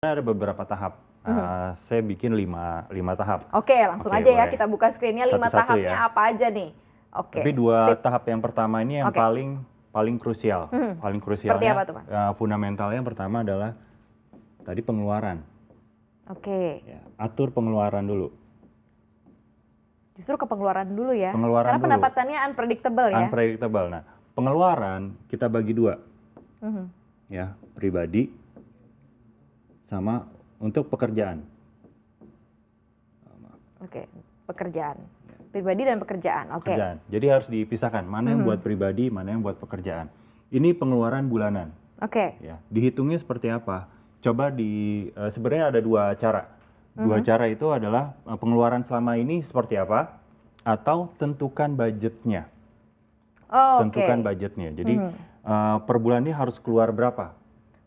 Ada beberapa tahap. Uh, hmm. saya bikin lima, lima tahap. Oke, langsung okay, aja ya, boleh. ya kita buka screennya lima Satu -satu tahapnya ya. apa aja nih? Oke. Tapi dua Sip. tahap yang pertama ini yang okay. paling paling krusial, hmm. paling krusial. Seperti apa tuh, Mas? Uh, fundamentalnya yang pertama adalah tadi pengeluaran. Oke. Ya, atur pengeluaran dulu. Justru ke pengeluaran dulu ya. Pengeluaran Karena dulu. pendapatannya unpredictable ya. Unpredictable. Nah, pengeluaran kita bagi dua. Hmm. Ya, pribadi sama untuk pekerjaan. Oke, okay. pekerjaan. Pribadi dan pekerjaan. Oke. Okay. Jadi harus dipisahkan mana yang hmm. buat pribadi, mana yang buat pekerjaan. Ini pengeluaran bulanan. Oke. Okay. Ya, dihitungnya seperti apa? Coba di uh, sebenarnya ada dua cara. Dua hmm. cara itu adalah uh, pengeluaran selama ini seperti apa atau tentukan budgetnya. Oh, tentukan okay. budgetnya. Jadi hmm. uh, per bulannya harus keluar berapa?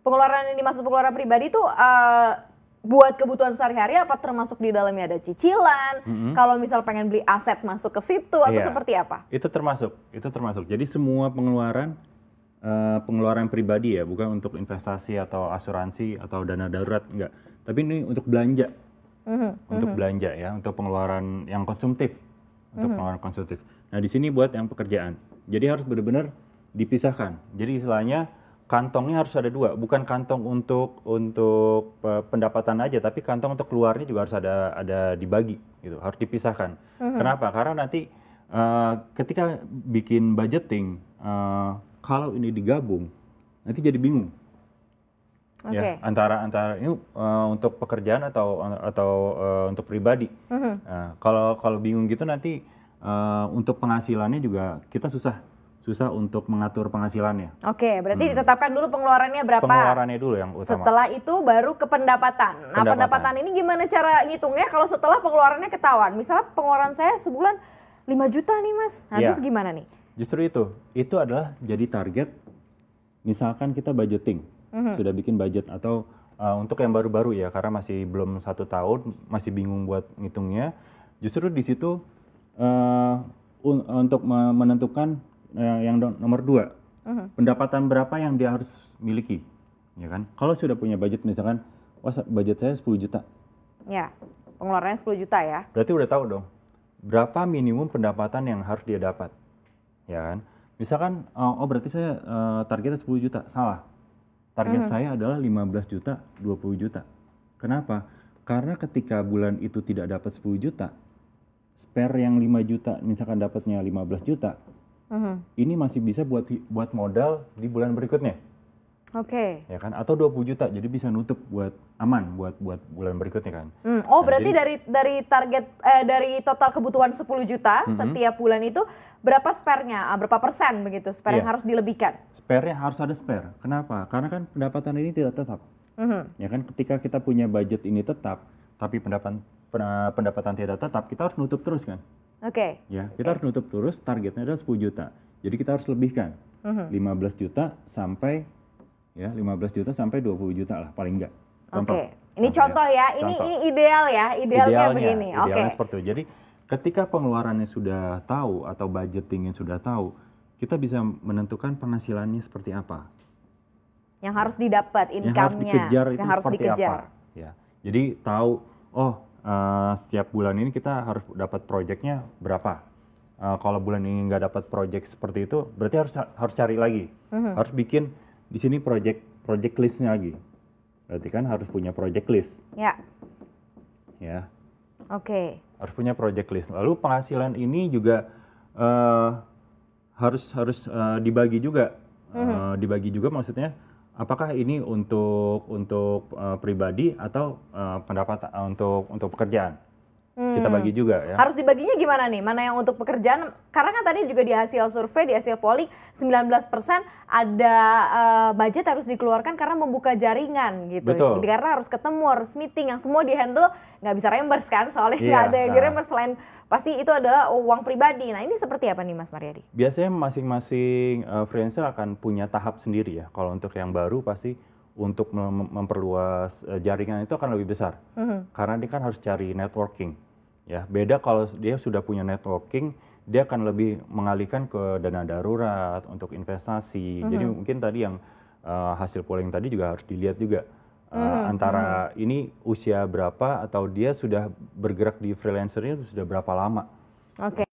pengeluaran yang dimaksud pengeluaran pribadi itu uh, eh, buat kebutuhan sehari-hari apa termasuk di dalamnya ada cicilan, mm-hmm. kalau misal pengen beli aset masuk ke situ atau yeah. seperti apa? Itu termasuk, itu termasuk. Jadi semua pengeluaran uh, pengeluaran pribadi ya, bukan untuk investasi atau asuransi atau dana darurat enggak. Tapi ini untuk belanja. Mm-hmm. Untuk mm-hmm. belanja ya, untuk pengeluaran yang konsumtif. Untuk mm-hmm. pengeluaran konsumtif. Nah, di sini buat yang pekerjaan. Jadi harus benar-benar dipisahkan. Jadi istilahnya kantongnya harus ada dua, bukan kantong untuk untuk e, pendapatan aja, tapi kantong untuk keluarnya juga harus ada ada dibagi gitu, harus dipisahkan. Mm-hmm. Kenapa? Karena nanti uh, ketika bikin budgeting, uh, kalau ini digabung, nanti jadi bingung. Okay. Ya, antara antara ini uh, untuk pekerjaan atau atau uh, untuk pribadi. Mm-hmm. Uh, kalau kalau bingung gitu nanti uh, untuk penghasilannya juga kita susah susah untuk mengatur penghasilannya. Oke, berarti hmm. ditetapkan dulu pengeluarannya berapa? Pengeluarannya dulu yang utama. Setelah itu baru ke pendapatan. Nah, pendapatan, pendapatan ini gimana cara ngitungnya kalau setelah pengeluarannya ketahuan? Misalnya pengeluaran saya sebulan 5 juta nih, Mas. Habis nah, iya. gimana nih? Justru itu. Itu adalah jadi target. Misalkan kita budgeting. Mm -hmm. Sudah bikin budget atau uh, untuk yang baru-baru ya karena masih belum satu tahun, masih bingung buat ngitungnya. Justru di situ uh, untuk menentukan uh, yang nomor dua uh-huh. pendapatan berapa yang dia harus miliki ya kan kalau sudah punya budget misalkan wah oh, budget saya 10 juta ya pengeluarannya 10 juta ya berarti udah tahu dong berapa minimum pendapatan yang harus dia dapat ya kan misalkan oh, oh berarti saya uh, targetnya 10 juta salah target uh-huh. saya adalah 15 juta 20 juta kenapa karena ketika bulan itu tidak dapat 10 juta spare yang 5 juta misalkan dapatnya 15 juta -huh. Mhm. ini masih bisa buat buat modal di bulan berikutnya. Oke. Okay. Ya kan atau 20 juta jadi bisa nutup buat aman buat buat bulan berikutnya kan. Hmm. Oh, nah, berarti jadi, dari dari target eh, dari total kebutuhan 10 juta uh mhm. -huh. setiap bulan itu berapa spare-nya? Ah, berapa persen begitu spare yeah. yang iya. harus dilebihkan? Sparenya harus ada spare. Kenapa? Karena kan pendapatan ini tidak tetap. Uh mhm. -huh. Ya kan ketika kita punya budget ini tetap tapi pendapatan pendapatan tidak tetap, kita harus nutup terus kan. Oke. Okay. Ya, kita okay. harus nutup terus targetnya adalah 10 juta. Jadi kita harus lebihkan. Uh -huh. 15 juta sampai ya 15 juta sampai 20 juta lah paling enggak. Oke. Okay. Ini contoh, contoh ya. Contoh. Ya, ini ini ideal ya. Idealnya, idealnya begini. Oke. Idealnya okay. seperti itu. Jadi ketika pengeluarannya sudah tahu atau budgetingnya sudah tahu, kita bisa menentukan penghasilannya seperti apa. Yang harus didapat income-nya. Yang harus dikejar itu harus seperti dikejar. apa. Ya. Jadi tahu oh Eh, setiap bulan ini kita harus dapat proyeknya berapa. Uh, kalau bulan ini nggak dapat proyek seperti itu, berarti harus harus cari lagi, uh-huh. harus bikin di sini proyek project listnya lagi. Berarti kan harus punya project list. Ya. Ya. Oke. Okay. Harus punya project list. Lalu penghasilan ini juga uh, harus harus uh, dibagi juga. uh-huh. Uh, dibagi juga maksudnya apakah ini untuk untuk uh, pribadi atau uh, pendapat uh, untuk untuk pekerjaan? Hmm. Kita bagi juga ya. Harus dibaginya gimana nih? Mana yang untuk pekerjaan? Karena kan tadi juga di hasil survei, di hasil polling 19% ada uh, budget harus dikeluarkan karena membuka jaringan gitu. Betul. Karena harus ketemu, harus meeting yang semua di handle nggak bisa reimburse kan soalnya iya, nggak yeah, ada yang nah. reimburse selain pasti itu adalah uang pribadi. Nah, ini seperti apa nih Mas Mariadi? Biasanya masing-masing uh, freelancer akan punya tahap sendiri ya. Kalau untuk yang baru pasti untuk mem memperluas eh, jaringan itu akan lebih besar. Mm -hmm. Karena dia kan harus cari networking. Ya, beda kalau dia sudah punya networking, dia akan lebih mengalihkan ke dana darurat untuk investasi. Mm -hmm. Jadi mungkin tadi yang uh, hasil polling tadi juga harus dilihat juga uh, mm -hmm. antara ini usia berapa atau dia sudah bergerak di freelancer itu sudah berapa lama. Oke. Okay.